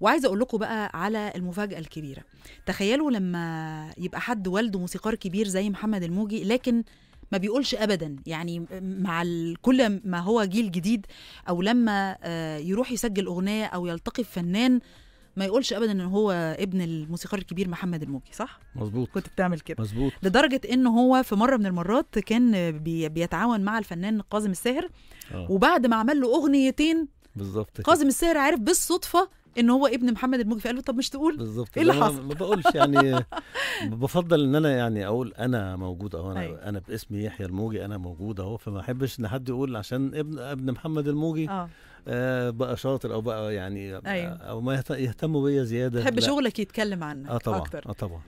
وعايزه اقول لكم بقى على المفاجاه الكبيره تخيلوا لما يبقى حد والده موسيقار كبير زي محمد الموجي لكن ما بيقولش ابدا يعني مع كل ما هو جيل جديد او لما آه، يروح يسجل اغنيه او يلتقي بفنان ما يقولش ابدا ان هو ابن الموسيقار الكبير محمد الموجي صح مظبوط كنت بتعمل كده مظبوط لدرجه ان هو في مره من المرات كان بيتعاون مع الفنان قاسم الساهر آه. وبعد ما عمل له اغنيتين بالظبط قاسم الساهر عارف بالصدفه ان هو ابن محمد الموجي فقال له طب مش تقول بالظبط ايه اللي حصل ما بقولش يعني بفضل ان انا يعني اقول انا موجود اهو انا أيوة. انا باسمي يحيى الموجي انا موجود اهو فما احبش ان حد يقول عشان ابن ابن محمد الموجي آه. آه بقى شاطر او بقى يعني أيوة. آه، او ما يهتموا بيا زياده تحب شغلك يتكلم عنك اه طبعا اكتر اه طبعا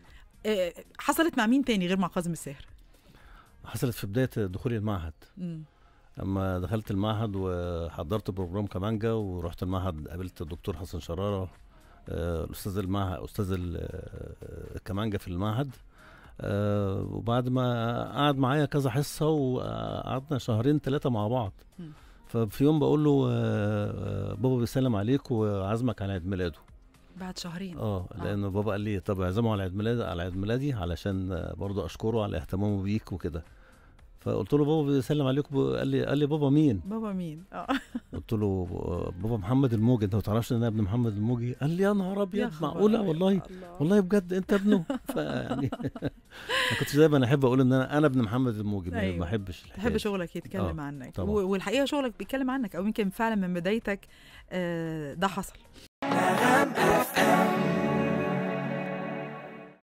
آه حصلت مع مين تاني غير مع قاسم الساهر حصلت في بدايه دخولي المعهد مم. لما دخلت المعهد وحضرت بروجرام كمانجا ورحت المعهد قابلت الدكتور حسن شراره آه، الاستاذ المعهد استاذ آه، الكمانجا في المعهد آه، وبعد ما قعد معايا كذا حصه وقعدنا شهرين ثلاثه مع بعض ففي يوم بقول له بابا بيسلم عليك وعازمك على عيد ميلاده بعد شهرين اه لان آه. بابا قال لي طب اعزمه على عيد ميلادي على عيد ميلادي علشان برضه اشكره على اهتمامه بيك وكده فقلت له بابا بيسلم عليك قال لي قال لي بابا مين؟ بابا مين؟ اه قلت له آه، بابا محمد الموجي انت ما تعرفش ان انا ابن محمد الموجي؟ قال لي يا نهار ابيض معقوله والله والله بجد انت ابنه فيعني ما كنتش دايما احب اقول ان انا انا ابن محمد الموجي أيوة. ما بحبش بحب شغلك يتكلم آه. عنك طبعا. والحقيقه شغلك بيتكلم عنك او يمكن فعلا من بدايتك آه، ده حصل